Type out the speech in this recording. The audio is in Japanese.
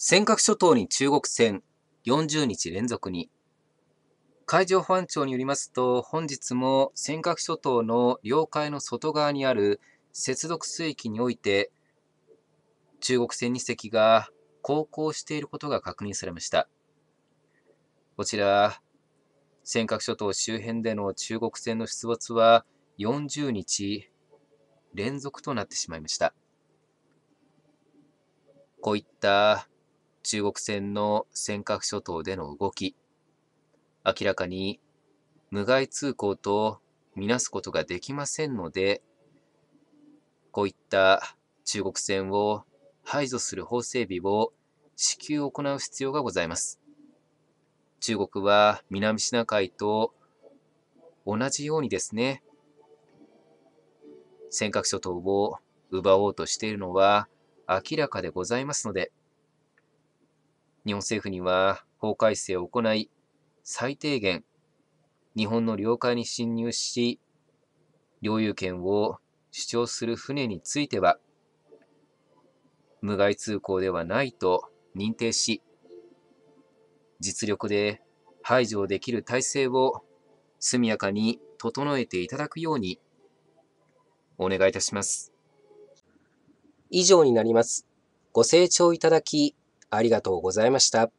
尖閣諸島に中国船40日連続に。海上保安庁によりますと、本日も尖閣諸島の領海の外側にある接続水域において、中国船2隻が航行していることが確認されました。こちら、尖閣諸島周辺での中国船の出没は40日連続となってしまいました。こういった中国船の尖閣諸島での動き、明らかに無害通行とみなすことができませんので、こういった中国船を排除する法整備を至急行う必要がございます。中国は南シナ海と同じようにですね、尖閣諸島を奪おうとしているのは明らかでございますので、日本政府には法改正を行い、最低限、日本の領海に侵入し、領有権を主張する船については、無害通行ではないと認定し、実力で排除できる体制を速やかに整えていただくようにお願いいたします。以上になります。ご清聴いただきありがとうございました。